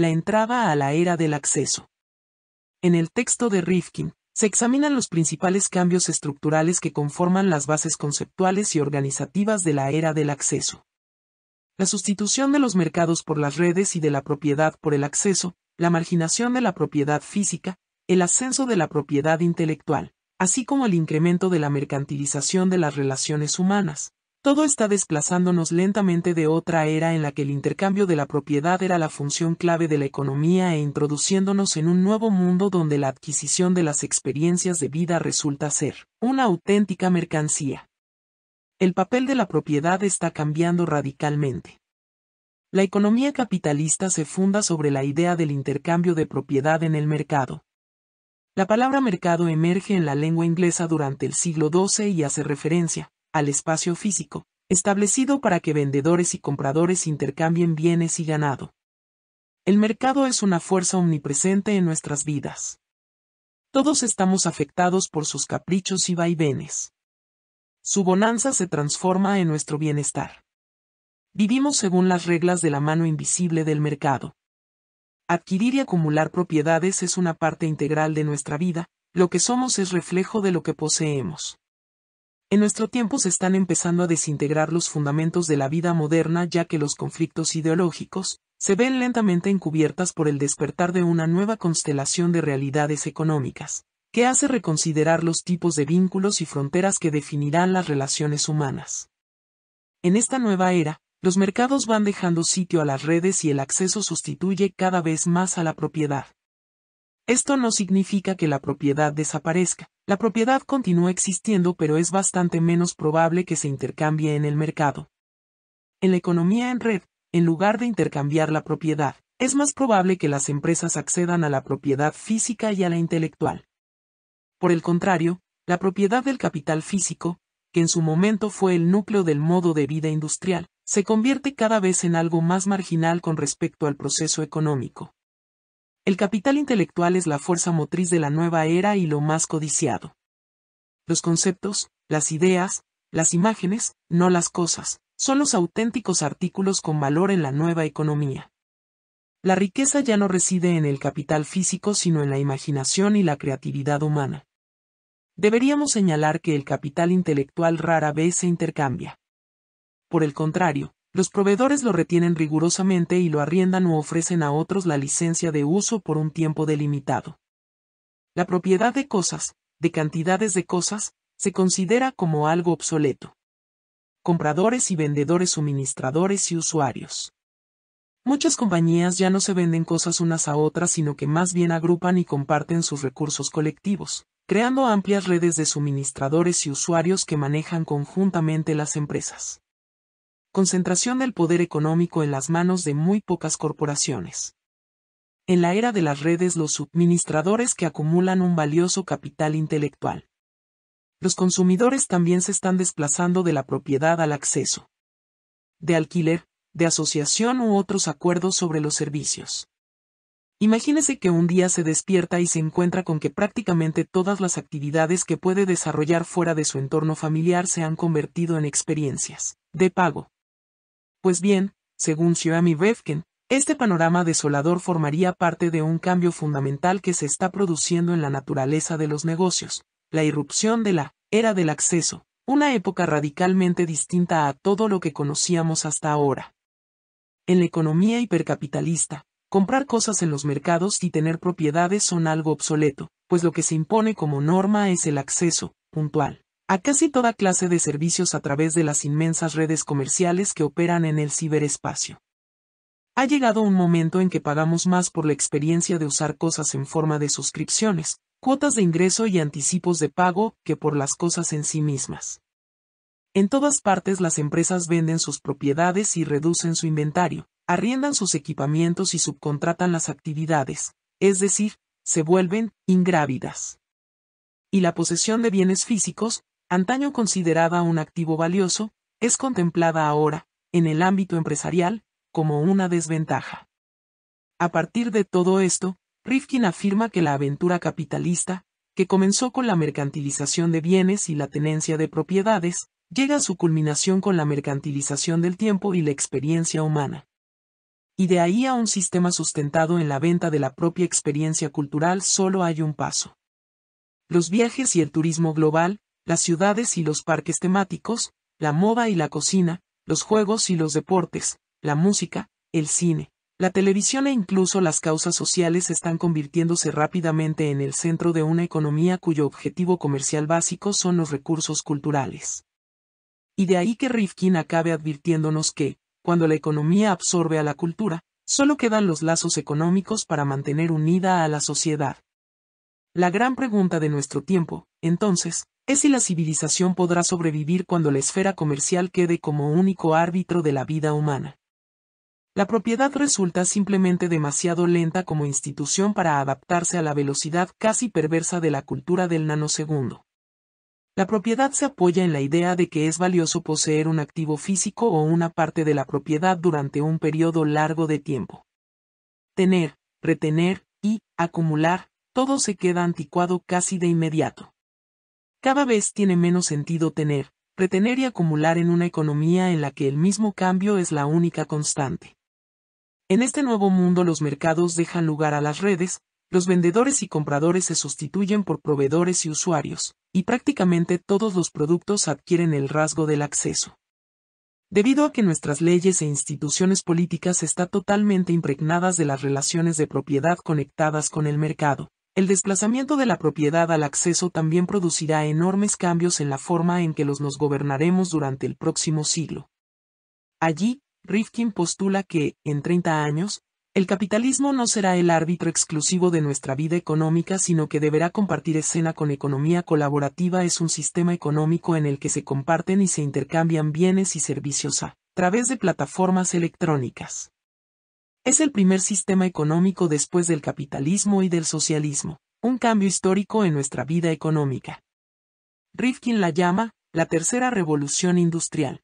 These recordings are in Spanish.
la entrada a la era del acceso. En el texto de Rifkin, se examinan los principales cambios estructurales que conforman las bases conceptuales y organizativas de la era del acceso. La sustitución de los mercados por las redes y de la propiedad por el acceso, la marginación de la propiedad física, el ascenso de la propiedad intelectual, así como el incremento de la mercantilización de las relaciones humanas, todo está desplazándonos lentamente de otra era en la que el intercambio de la propiedad era la función clave de la economía e introduciéndonos en un nuevo mundo donde la adquisición de las experiencias de vida resulta ser una auténtica mercancía. El papel de la propiedad está cambiando radicalmente. La economía capitalista se funda sobre la idea del intercambio de propiedad en el mercado. La palabra mercado emerge en la lengua inglesa durante el siglo XII y hace referencia, al espacio físico, establecido para que vendedores y compradores intercambien bienes y ganado. El mercado es una fuerza omnipresente en nuestras vidas. Todos estamos afectados por sus caprichos y vaivenes. Su bonanza se transforma en nuestro bienestar. Vivimos según las reglas de la mano invisible del mercado. Adquirir y acumular propiedades es una parte integral de nuestra vida, lo que somos es reflejo de lo que poseemos. En nuestro tiempo se están empezando a desintegrar los fundamentos de la vida moderna ya que los conflictos ideológicos se ven lentamente encubiertas por el despertar de una nueva constelación de realidades económicas, que hace reconsiderar los tipos de vínculos y fronteras que definirán las relaciones humanas. En esta nueva era, los mercados van dejando sitio a las redes y el acceso sustituye cada vez más a la propiedad. Esto no significa que la propiedad desaparezca. La propiedad continúa existiendo pero es bastante menos probable que se intercambie en el mercado. En la economía en red, en lugar de intercambiar la propiedad, es más probable que las empresas accedan a la propiedad física y a la intelectual. Por el contrario, la propiedad del capital físico, que en su momento fue el núcleo del modo de vida industrial, se convierte cada vez en algo más marginal con respecto al proceso económico. El capital intelectual es la fuerza motriz de la nueva era y lo más codiciado. Los conceptos, las ideas, las imágenes, no las cosas, son los auténticos artículos con valor en la nueva economía. La riqueza ya no reside en el capital físico sino en la imaginación y la creatividad humana. Deberíamos señalar que el capital intelectual rara vez se intercambia. Por el contrario, los proveedores lo retienen rigurosamente y lo arriendan o ofrecen a otros la licencia de uso por un tiempo delimitado. La propiedad de cosas, de cantidades de cosas, se considera como algo obsoleto. Compradores y vendedores, suministradores y usuarios. Muchas compañías ya no se venden cosas unas a otras, sino que más bien agrupan y comparten sus recursos colectivos, creando amplias redes de suministradores y usuarios que manejan conjuntamente las empresas. Concentración del poder económico en las manos de muy pocas corporaciones. En la era de las redes los suministradores que acumulan un valioso capital intelectual. Los consumidores también se están desplazando de la propiedad al acceso. De alquiler, de asociación u otros acuerdos sobre los servicios. Imagínese que un día se despierta y se encuentra con que prácticamente todas las actividades que puede desarrollar fuera de su entorno familiar se han convertido en experiencias de pago, pues bien, según Xiaomi Revkin, este panorama desolador formaría parte de un cambio fundamental que se está produciendo en la naturaleza de los negocios, la irrupción de la era del acceso, una época radicalmente distinta a todo lo que conocíamos hasta ahora. En la economía hipercapitalista, comprar cosas en los mercados y tener propiedades son algo obsoleto, pues lo que se impone como norma es el acceso, puntual a casi toda clase de servicios a través de las inmensas redes comerciales que operan en el ciberespacio. Ha llegado un momento en que pagamos más por la experiencia de usar cosas en forma de suscripciones, cuotas de ingreso y anticipos de pago que por las cosas en sí mismas. En todas partes las empresas venden sus propiedades y reducen su inventario, arriendan sus equipamientos y subcontratan las actividades, es decir, se vuelven ingrávidas. Y la posesión de bienes físicos, antaño considerada un activo valioso, es contemplada ahora, en el ámbito empresarial, como una desventaja. A partir de todo esto, Rifkin afirma que la aventura capitalista, que comenzó con la mercantilización de bienes y la tenencia de propiedades, llega a su culminación con la mercantilización del tiempo y la experiencia humana. Y de ahí a un sistema sustentado en la venta de la propia experiencia cultural solo hay un paso. Los viajes y el turismo global, las ciudades y los parques temáticos, la moda y la cocina, los juegos y los deportes, la música, el cine, la televisión e incluso las causas sociales están convirtiéndose rápidamente en el centro de una economía cuyo objetivo comercial básico son los recursos culturales. Y de ahí que Rifkin acabe advirtiéndonos que, cuando la economía absorbe a la cultura, solo quedan los lazos económicos para mantener unida a la sociedad. La gran pregunta de nuestro tiempo, entonces, es si la civilización podrá sobrevivir cuando la esfera comercial quede como único árbitro de la vida humana. La propiedad resulta simplemente demasiado lenta como institución para adaptarse a la velocidad casi perversa de la cultura del nanosegundo. La propiedad se apoya en la idea de que es valioso poseer un activo físico o una parte de la propiedad durante un periodo largo de tiempo. Tener, retener y acumular, todo se queda anticuado casi de inmediato. Cada vez tiene menos sentido tener, retener y acumular en una economía en la que el mismo cambio es la única constante. En este nuevo mundo los mercados dejan lugar a las redes, los vendedores y compradores se sustituyen por proveedores y usuarios, y prácticamente todos los productos adquieren el rasgo del acceso. Debido a que nuestras leyes e instituciones políticas están totalmente impregnadas de las relaciones de propiedad conectadas con el mercado, el desplazamiento de la propiedad al acceso también producirá enormes cambios en la forma en que los nos gobernaremos durante el próximo siglo. Allí, Rifkin postula que, en 30 años, el capitalismo no será el árbitro exclusivo de nuestra vida económica, sino que deberá compartir escena con economía colaborativa. Es un sistema económico en el que se comparten y se intercambian bienes y servicios a través de plataformas electrónicas. Es el primer sistema económico después del capitalismo y del socialismo, un cambio histórico en nuestra vida económica. Rifkin la llama, la tercera revolución industrial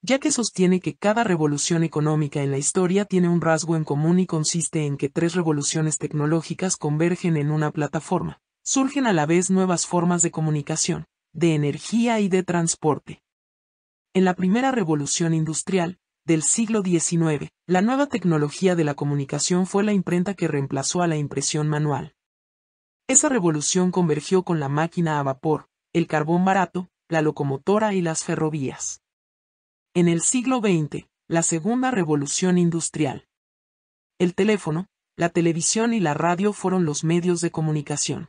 ya que sostiene que cada revolución económica en la historia tiene un rasgo en común y consiste en que tres revoluciones tecnológicas convergen en una plataforma. Surgen a la vez nuevas formas de comunicación, de energía y de transporte. En la primera revolución industrial, del siglo XIX, la nueva tecnología de la comunicación fue la imprenta que reemplazó a la impresión manual. Esa revolución convergió con la máquina a vapor, el carbón barato, la locomotora y las ferrovías. En el siglo XX, la segunda revolución industrial. El teléfono, la televisión y la radio fueron los medios de comunicación.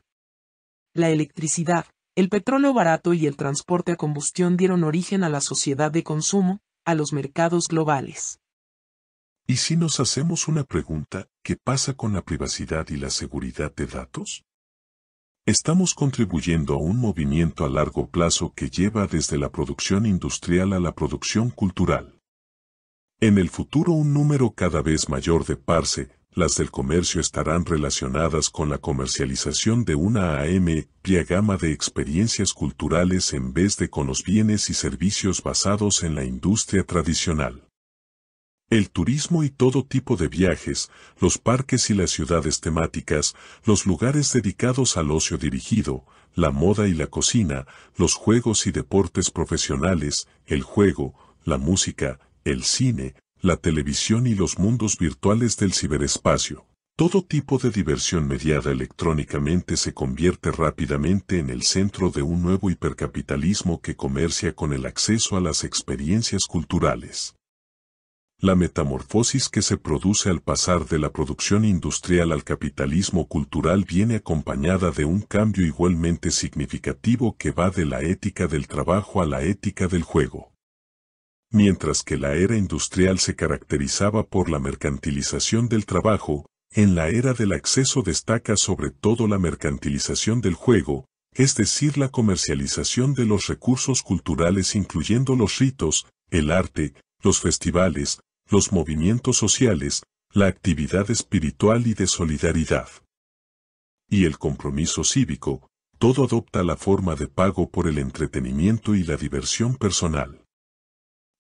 La electricidad, el petróleo barato y el transporte a combustión dieron origen a la sociedad de consumo, a los mercados globales. ¿Y si nos hacemos una pregunta, qué pasa con la privacidad y la seguridad de datos? Estamos contribuyendo a un movimiento a largo plazo que lleva desde la producción industrial a la producción cultural. En el futuro un número cada vez mayor de parse, las del comercio estarán relacionadas con la comercialización de una amplia gama de experiencias culturales en vez de con los bienes y servicios basados en la industria tradicional. El turismo y todo tipo de viajes, los parques y las ciudades temáticas, los lugares dedicados al ocio dirigido, la moda y la cocina, los juegos y deportes profesionales, el juego, la música, el cine, la televisión y los mundos virtuales del ciberespacio. Todo tipo de diversión mediada electrónicamente se convierte rápidamente en el centro de un nuevo hipercapitalismo que comercia con el acceso a las experiencias culturales. La metamorfosis que se produce al pasar de la producción industrial al capitalismo cultural viene acompañada de un cambio igualmente significativo que va de la ética del trabajo a la ética del juego. Mientras que la era industrial se caracterizaba por la mercantilización del trabajo, en la era del acceso destaca sobre todo la mercantilización del juego, es decir, la comercialización de los recursos culturales incluyendo los ritos, el arte, los festivales, los movimientos sociales, la actividad espiritual y de solidaridad. Y el compromiso cívico, todo adopta la forma de pago por el entretenimiento y la diversión personal.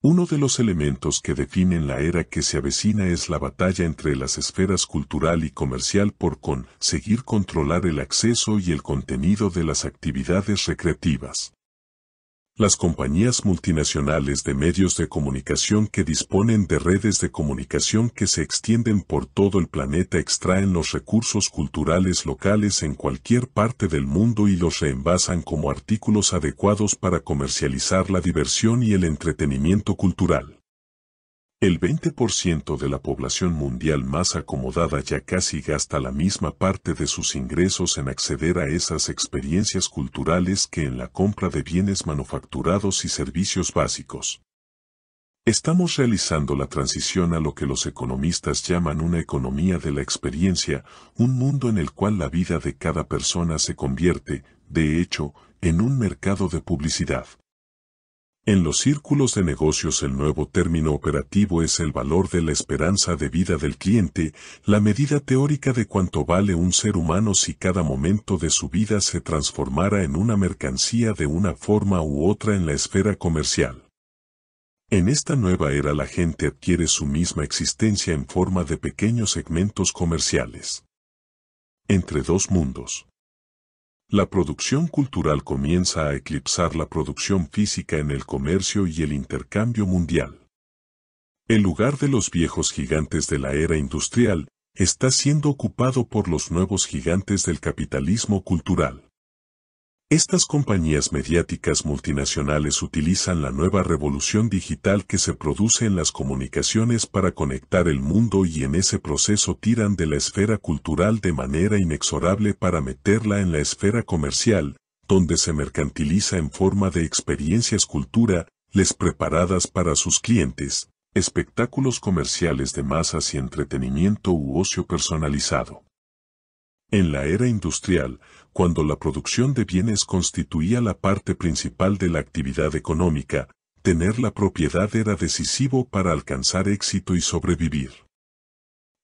Uno de los elementos que definen la era que se avecina es la batalla entre las esferas cultural y comercial por conseguir controlar el acceso y el contenido de las actividades recreativas. Las compañías multinacionales de medios de comunicación que disponen de redes de comunicación que se extienden por todo el planeta extraen los recursos culturales locales en cualquier parte del mundo y los reenvasan como artículos adecuados para comercializar la diversión y el entretenimiento cultural. El 20% de la población mundial más acomodada ya casi gasta la misma parte de sus ingresos en acceder a esas experiencias culturales que en la compra de bienes manufacturados y servicios básicos. Estamos realizando la transición a lo que los economistas llaman una economía de la experiencia, un mundo en el cual la vida de cada persona se convierte, de hecho, en un mercado de publicidad. En los círculos de negocios el nuevo término operativo es el valor de la esperanza de vida del cliente, la medida teórica de cuánto vale un ser humano si cada momento de su vida se transformara en una mercancía de una forma u otra en la esfera comercial. En esta nueva era la gente adquiere su misma existencia en forma de pequeños segmentos comerciales. Entre dos mundos. La producción cultural comienza a eclipsar la producción física en el comercio y el intercambio mundial. El lugar de los viejos gigantes de la era industrial está siendo ocupado por los nuevos gigantes del capitalismo cultural. Estas compañías mediáticas multinacionales utilizan la nueva revolución digital que se produce en las comunicaciones para conectar el mundo y en ese proceso tiran de la esfera cultural de manera inexorable para meterla en la esfera comercial, donde se mercantiliza en forma de experiencias cultura, les preparadas para sus clientes, espectáculos comerciales de masas y entretenimiento u ocio personalizado. En la era industrial, cuando la producción de bienes constituía la parte principal de la actividad económica, tener la propiedad era decisivo para alcanzar éxito y sobrevivir.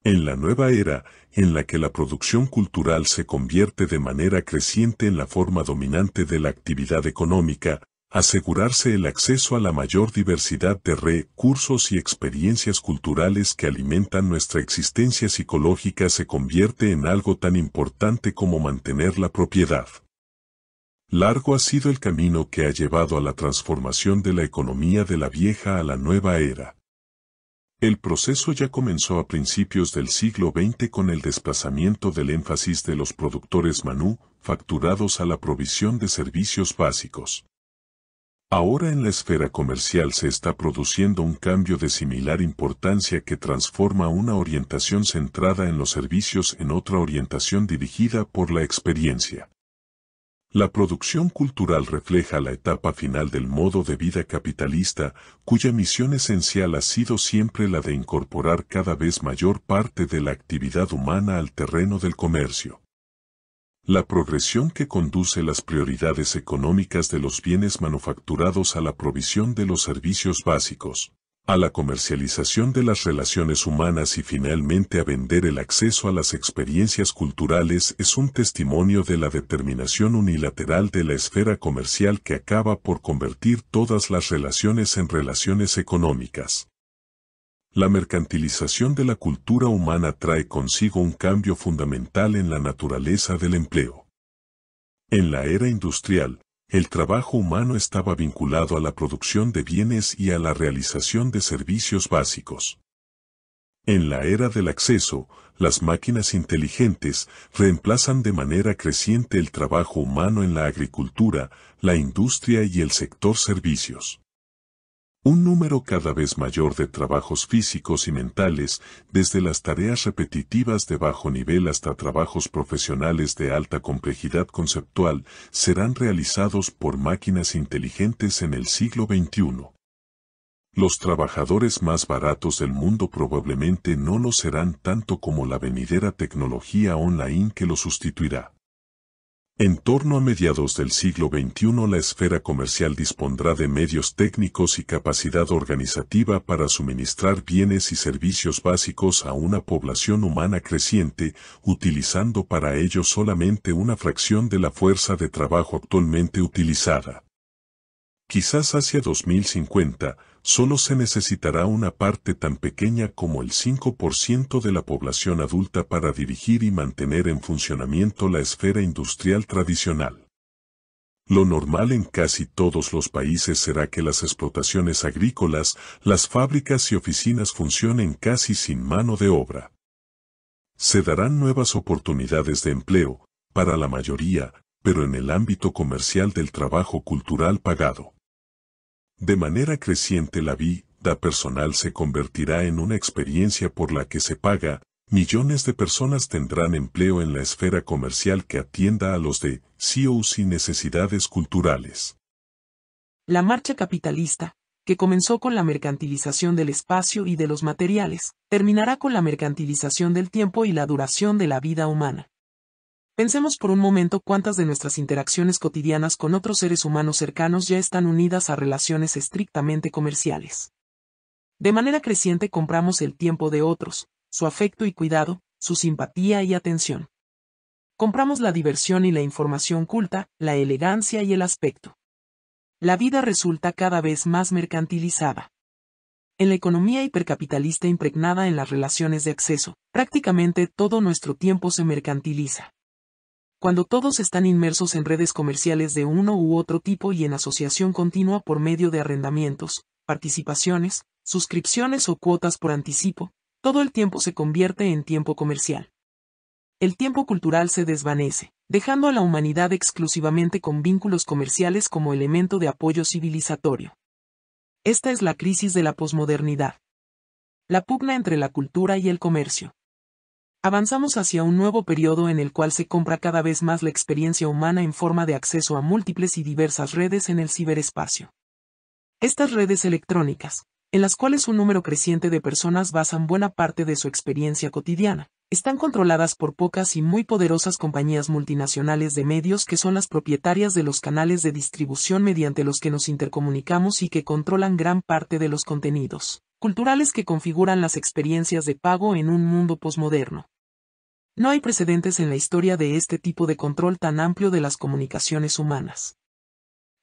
En la nueva era, en la que la producción cultural se convierte de manera creciente en la forma dominante de la actividad económica, asegurarse el acceso a la mayor diversidad de recursos y experiencias culturales que alimentan nuestra existencia psicológica se convierte en algo tan importante como mantener la propiedad. Largo ha sido el camino que ha llevado a la transformación de la economía de la vieja a la nueva era. El proceso ya comenzó a principios del siglo XX con el desplazamiento del énfasis de los productores manú, facturados a la provisión de servicios básicos. Ahora en la esfera comercial se está produciendo un cambio de similar importancia que transforma una orientación centrada en los servicios en otra orientación dirigida por la experiencia. La producción cultural refleja la etapa final del modo de vida capitalista, cuya misión esencial ha sido siempre la de incorporar cada vez mayor parte de la actividad humana al terreno del comercio. La progresión que conduce las prioridades económicas de los bienes manufacturados a la provisión de los servicios básicos, a la comercialización de las relaciones humanas y finalmente a vender el acceso a las experiencias culturales es un testimonio de la determinación unilateral de la esfera comercial que acaba por convertir todas las relaciones en relaciones económicas. La mercantilización de la cultura humana trae consigo un cambio fundamental en la naturaleza del empleo. En la era industrial, el trabajo humano estaba vinculado a la producción de bienes y a la realización de servicios básicos. En la era del acceso, las máquinas inteligentes reemplazan de manera creciente el trabajo humano en la agricultura, la industria y el sector servicios un número cada vez mayor de trabajos físicos y mentales, desde las tareas repetitivas de bajo nivel hasta trabajos profesionales de alta complejidad conceptual, serán realizados por máquinas inteligentes en el siglo XXI. Los trabajadores más baratos del mundo probablemente no lo serán tanto como la venidera tecnología online que lo sustituirá. En torno a mediados del siglo XXI la esfera comercial dispondrá de medios técnicos y capacidad organizativa para suministrar bienes y servicios básicos a una población humana creciente, utilizando para ello solamente una fracción de la fuerza de trabajo actualmente utilizada. Quizás hacia 2050, solo se necesitará una parte tan pequeña como el 5% de la población adulta para dirigir y mantener en funcionamiento la esfera industrial tradicional. Lo normal en casi todos los países será que las explotaciones agrícolas, las fábricas y oficinas funcionen casi sin mano de obra. Se darán nuevas oportunidades de empleo, para la mayoría, pero en el ámbito comercial del trabajo cultural pagado. De manera creciente la vida personal se convertirá en una experiencia por la que se paga, millones de personas tendrán empleo en la esfera comercial que atienda a los de e o sin necesidades culturales. La marcha capitalista, que comenzó con la mercantilización del espacio y de los materiales, terminará con la mercantilización del tiempo y la duración de la vida humana. Pensemos por un momento cuántas de nuestras interacciones cotidianas con otros seres humanos cercanos ya están unidas a relaciones estrictamente comerciales. De manera creciente compramos el tiempo de otros, su afecto y cuidado, su simpatía y atención. Compramos la diversión y la información culta, la elegancia y el aspecto. La vida resulta cada vez más mercantilizada. En la economía hipercapitalista impregnada en las relaciones de acceso, prácticamente todo nuestro tiempo se mercantiliza cuando todos están inmersos en redes comerciales de uno u otro tipo y en asociación continua por medio de arrendamientos, participaciones, suscripciones o cuotas por anticipo, todo el tiempo se convierte en tiempo comercial. El tiempo cultural se desvanece, dejando a la humanidad exclusivamente con vínculos comerciales como elemento de apoyo civilizatorio. Esta es la crisis de la posmodernidad. La pugna entre la cultura y el comercio avanzamos hacia un nuevo periodo en el cual se compra cada vez más la experiencia humana en forma de acceso a múltiples y diversas redes en el ciberespacio. Estas redes electrónicas, en las cuales un número creciente de personas basan buena parte de su experiencia cotidiana, están controladas por pocas y muy poderosas compañías multinacionales de medios que son las propietarias de los canales de distribución mediante los que nos intercomunicamos y que controlan gran parte de los contenidos culturales que configuran las experiencias de pago en un mundo posmoderno no hay precedentes en la historia de este tipo de control tan amplio de las comunicaciones humanas.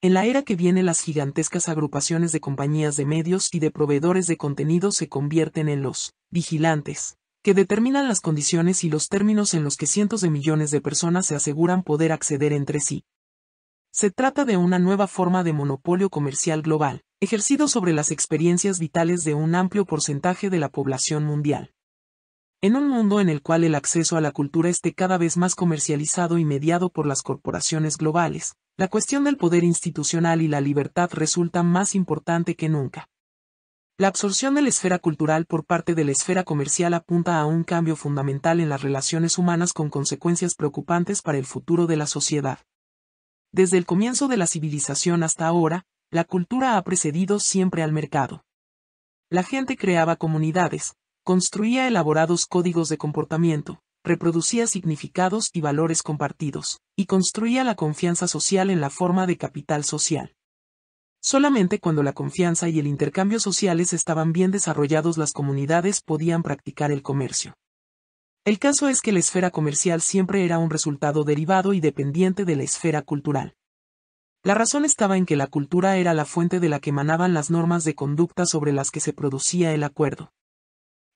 En la era que viene las gigantescas agrupaciones de compañías de medios y de proveedores de contenido se convierten en los vigilantes, que determinan las condiciones y los términos en los que cientos de millones de personas se aseguran poder acceder entre sí. Se trata de una nueva forma de monopolio comercial global, ejercido sobre las experiencias vitales de un amplio porcentaje de la población mundial. En un mundo en el cual el acceso a la cultura esté cada vez más comercializado y mediado por las corporaciones globales, la cuestión del poder institucional y la libertad resulta más importante que nunca. La absorción de la esfera cultural por parte de la esfera comercial apunta a un cambio fundamental en las relaciones humanas con consecuencias preocupantes para el futuro de la sociedad. Desde el comienzo de la civilización hasta ahora, la cultura ha precedido siempre al mercado. La gente creaba comunidades, Construía elaborados códigos de comportamiento, reproducía significados y valores compartidos, y construía la confianza social en la forma de capital social. Solamente cuando la confianza y el intercambio sociales estaban bien desarrollados las comunidades podían practicar el comercio. El caso es que la esfera comercial siempre era un resultado derivado y dependiente de la esfera cultural. La razón estaba en que la cultura era la fuente de la que emanaban las normas de conducta sobre las que se producía el acuerdo.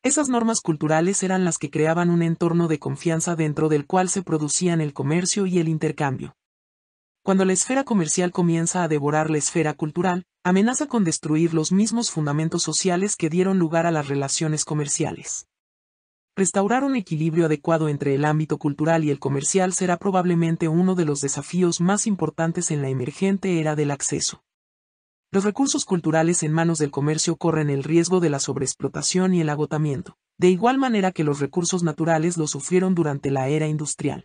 Esas normas culturales eran las que creaban un entorno de confianza dentro del cual se producían el comercio y el intercambio. Cuando la esfera comercial comienza a devorar la esfera cultural, amenaza con destruir los mismos fundamentos sociales que dieron lugar a las relaciones comerciales. Restaurar un equilibrio adecuado entre el ámbito cultural y el comercial será probablemente uno de los desafíos más importantes en la emergente era del acceso. Los recursos culturales en manos del comercio corren el riesgo de la sobreexplotación y el agotamiento, de igual manera que los recursos naturales lo sufrieron durante la era industrial.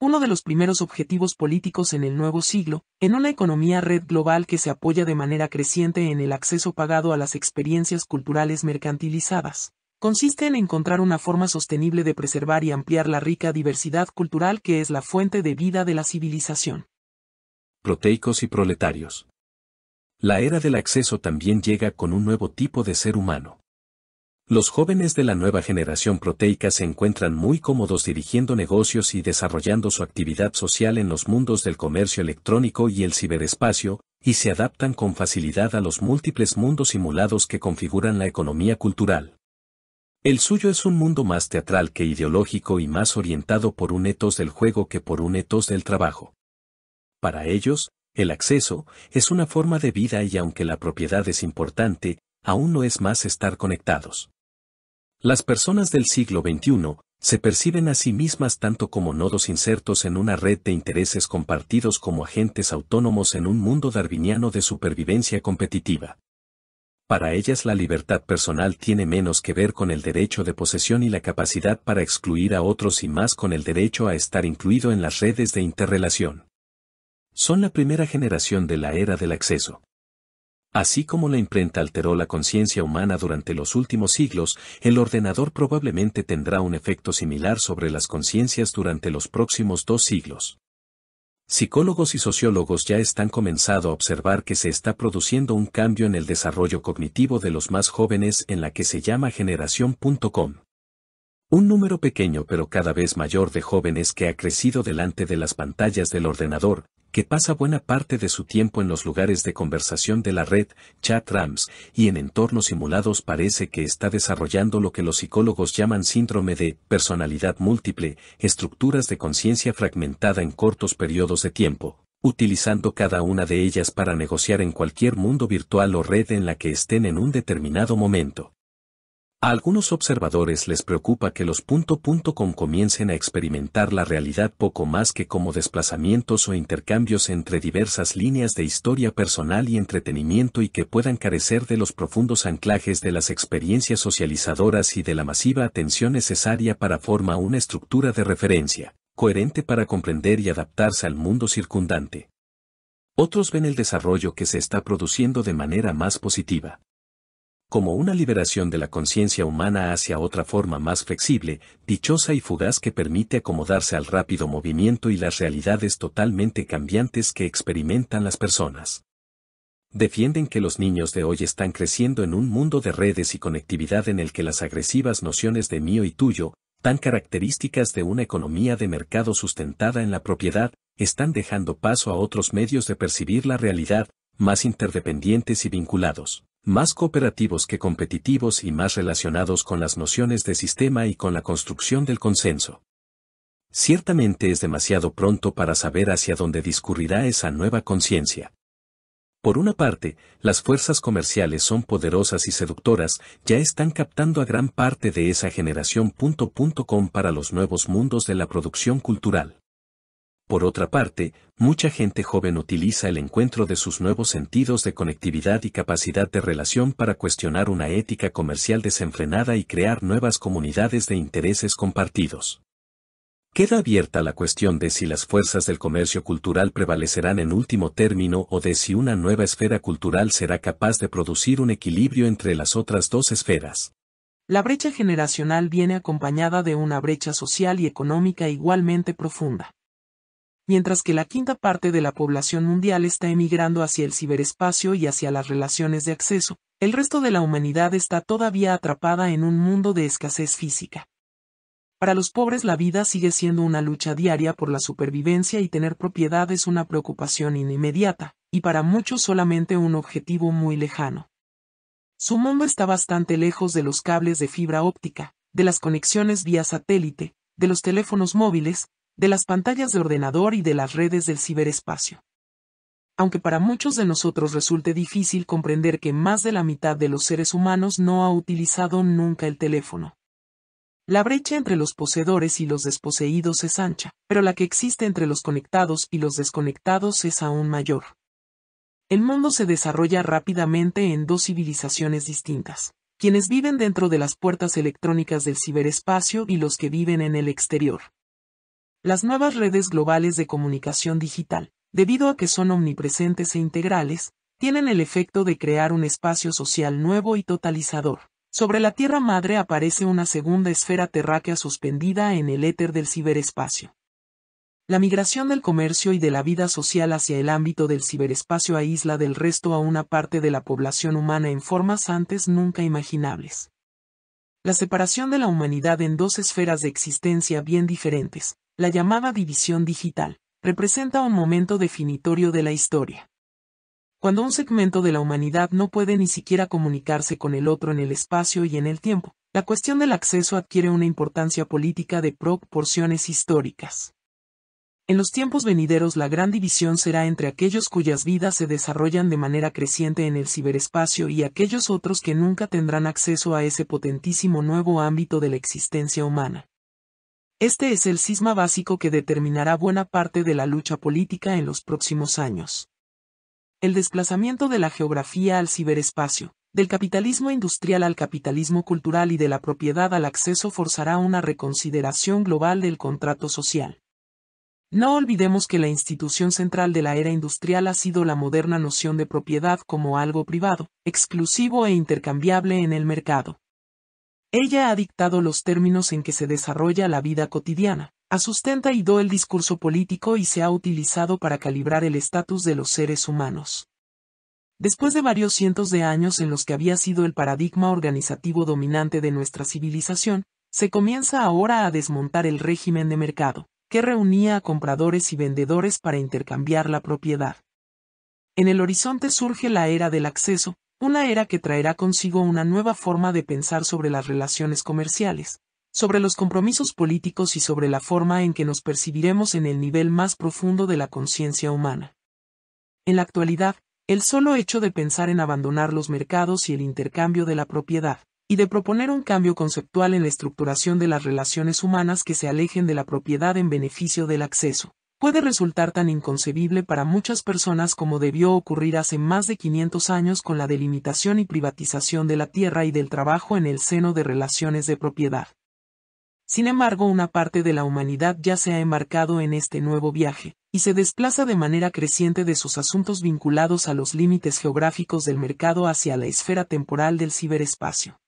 Uno de los primeros objetivos políticos en el nuevo siglo, en una economía red global que se apoya de manera creciente en el acceso pagado a las experiencias culturales mercantilizadas, consiste en encontrar una forma sostenible de preservar y ampliar la rica diversidad cultural que es la fuente de vida de la civilización. Proteicos y proletarios. La era del acceso también llega con un nuevo tipo de ser humano. Los jóvenes de la nueva generación proteica se encuentran muy cómodos dirigiendo negocios y desarrollando su actividad social en los mundos del comercio electrónico y el ciberespacio, y se adaptan con facilidad a los múltiples mundos simulados que configuran la economía cultural. El suyo es un mundo más teatral que ideológico y más orientado por un etos del juego que por un etos del trabajo. Para ellos, el acceso es una forma de vida y aunque la propiedad es importante, aún no es más estar conectados. Las personas del siglo XXI se perciben a sí mismas tanto como nodos insertos en una red de intereses compartidos como agentes autónomos en un mundo darwiniano de supervivencia competitiva. Para ellas la libertad personal tiene menos que ver con el derecho de posesión y la capacidad para excluir a otros y más con el derecho a estar incluido en las redes de interrelación. Son la primera generación de la era del acceso. Así como la imprenta alteró la conciencia humana durante los últimos siglos, el ordenador probablemente tendrá un efecto similar sobre las conciencias durante los próximos dos siglos. Psicólogos y sociólogos ya están comenzando a observar que se está produciendo un cambio en el desarrollo cognitivo de los más jóvenes en la que se llama generación.com. Un número pequeño pero cada vez mayor de jóvenes que ha crecido delante de las pantallas del ordenador, que pasa buena parte de su tiempo en los lugares de conversación de la red, chat rams, y en entornos simulados parece que está desarrollando lo que los psicólogos llaman síndrome de personalidad múltiple, estructuras de conciencia fragmentada en cortos periodos de tiempo, utilizando cada una de ellas para negociar en cualquier mundo virtual o red en la que estén en un determinado momento. A algunos observadores les preocupa que los punto .com comiencen a experimentar la realidad poco más que como desplazamientos o intercambios entre diversas líneas de historia personal y entretenimiento y que puedan carecer de los profundos anclajes de las experiencias socializadoras y de la masiva atención necesaria para formar una estructura de referencia, coherente para comprender y adaptarse al mundo circundante. Otros ven el desarrollo que se está produciendo de manera más positiva como una liberación de la conciencia humana hacia otra forma más flexible, dichosa y fugaz que permite acomodarse al rápido movimiento y las realidades totalmente cambiantes que experimentan las personas. Defienden que los niños de hoy están creciendo en un mundo de redes y conectividad en el que las agresivas nociones de mío y tuyo, tan características de una economía de mercado sustentada en la propiedad, están dejando paso a otros medios de percibir la realidad, más interdependientes y vinculados más cooperativos que competitivos y más relacionados con las nociones de sistema y con la construcción del consenso. Ciertamente es demasiado pronto para saber hacia dónde discurrirá esa nueva conciencia. Por una parte, las fuerzas comerciales son poderosas y seductoras, ya están captando a gran parte de esa generación. Com para los nuevos mundos de la producción cultural. Por otra parte, mucha gente joven utiliza el encuentro de sus nuevos sentidos de conectividad y capacidad de relación para cuestionar una ética comercial desenfrenada y crear nuevas comunidades de intereses compartidos. Queda abierta la cuestión de si las fuerzas del comercio cultural prevalecerán en último término o de si una nueva esfera cultural será capaz de producir un equilibrio entre las otras dos esferas. La brecha generacional viene acompañada de una brecha social y económica igualmente profunda mientras que la quinta parte de la población mundial está emigrando hacia el ciberespacio y hacia las relaciones de acceso, el resto de la humanidad está todavía atrapada en un mundo de escasez física. Para los pobres la vida sigue siendo una lucha diaria por la supervivencia y tener propiedad es una preocupación inmediata, y para muchos solamente un objetivo muy lejano. Su mundo está bastante lejos de los cables de fibra óptica, de las conexiones vía satélite, de los teléfonos móviles, de las pantallas de ordenador y de las redes del ciberespacio. Aunque para muchos de nosotros resulte difícil comprender que más de la mitad de los seres humanos no ha utilizado nunca el teléfono. La brecha entre los poseedores y los desposeídos es ancha, pero la que existe entre los conectados y los desconectados es aún mayor. El mundo se desarrolla rápidamente en dos civilizaciones distintas, quienes viven dentro de las puertas electrónicas del ciberespacio y los que viven en el exterior las nuevas redes globales de comunicación digital, debido a que son omnipresentes e integrales, tienen el efecto de crear un espacio social nuevo y totalizador. Sobre la Tierra Madre aparece una segunda esfera terráquea suspendida en el éter del ciberespacio. La migración del comercio y de la vida social hacia el ámbito del ciberespacio aísla del resto a una parte de la población humana en formas antes nunca imaginables. La separación de la humanidad en dos esferas de existencia bien diferentes, la llamada división digital representa un momento definitorio de la historia. Cuando un segmento de la humanidad no puede ni siquiera comunicarse con el otro en el espacio y en el tiempo, la cuestión del acceso adquiere una importancia política de proporciones históricas. En los tiempos venideros la gran división será entre aquellos cuyas vidas se desarrollan de manera creciente en el ciberespacio y aquellos otros que nunca tendrán acceso a ese potentísimo nuevo ámbito de la existencia humana. Este es el cisma básico que determinará buena parte de la lucha política en los próximos años. El desplazamiento de la geografía al ciberespacio, del capitalismo industrial al capitalismo cultural y de la propiedad al acceso forzará una reconsideración global del contrato social. No olvidemos que la institución central de la era industrial ha sido la moderna noción de propiedad como algo privado, exclusivo e intercambiable en el mercado. Ella ha dictado los términos en que se desarrolla la vida cotidiana, y do el discurso político y se ha utilizado para calibrar el estatus de los seres humanos. Después de varios cientos de años en los que había sido el paradigma organizativo dominante de nuestra civilización, se comienza ahora a desmontar el régimen de mercado, que reunía a compradores y vendedores para intercambiar la propiedad. En el horizonte surge la era del acceso, una era que traerá consigo una nueva forma de pensar sobre las relaciones comerciales, sobre los compromisos políticos y sobre la forma en que nos percibiremos en el nivel más profundo de la conciencia humana. En la actualidad, el solo hecho de pensar en abandonar los mercados y el intercambio de la propiedad, y de proponer un cambio conceptual en la estructuración de las relaciones humanas que se alejen de la propiedad en beneficio del acceso puede resultar tan inconcebible para muchas personas como debió ocurrir hace más de 500 años con la delimitación y privatización de la tierra y del trabajo en el seno de relaciones de propiedad. Sin embargo, una parte de la humanidad ya se ha embarcado en este nuevo viaje, y se desplaza de manera creciente de sus asuntos vinculados a los límites geográficos del mercado hacia la esfera temporal del ciberespacio.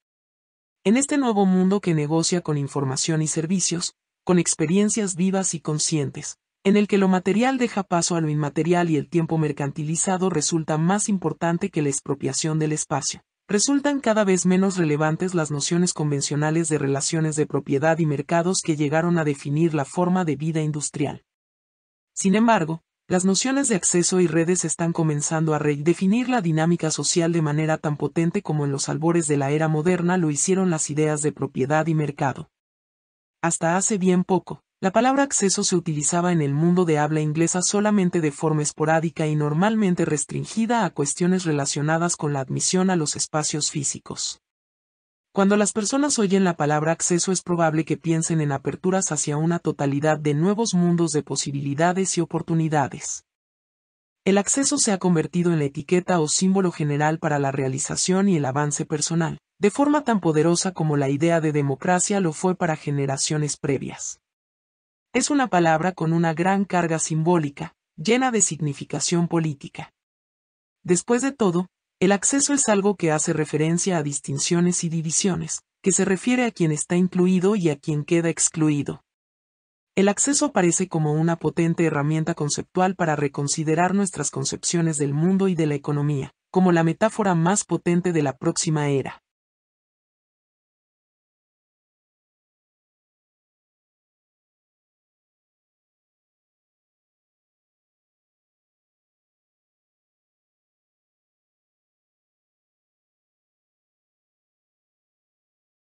En este nuevo mundo que negocia con información y servicios, con experiencias vivas y conscientes, en el que lo material deja paso a lo inmaterial y el tiempo mercantilizado resulta más importante que la expropiación del espacio. Resultan cada vez menos relevantes las nociones convencionales de relaciones de propiedad y mercados que llegaron a definir la forma de vida industrial. Sin embargo, las nociones de acceso y redes están comenzando a redefinir la dinámica social de manera tan potente como en los albores de la era moderna lo hicieron las ideas de propiedad y mercado. Hasta hace bien poco, la palabra acceso se utilizaba en el mundo de habla inglesa solamente de forma esporádica y normalmente restringida a cuestiones relacionadas con la admisión a los espacios físicos. Cuando las personas oyen la palabra acceso es probable que piensen en aperturas hacia una totalidad de nuevos mundos de posibilidades y oportunidades. El acceso se ha convertido en la etiqueta o símbolo general para la realización y el avance personal, de forma tan poderosa como la idea de democracia lo fue para generaciones previas. Es una palabra con una gran carga simbólica, llena de significación política. Después de todo, el acceso es algo que hace referencia a distinciones y divisiones, que se refiere a quien está incluido y a quien queda excluido. El acceso aparece como una potente herramienta conceptual para reconsiderar nuestras concepciones del mundo y de la economía, como la metáfora más potente de la próxima era.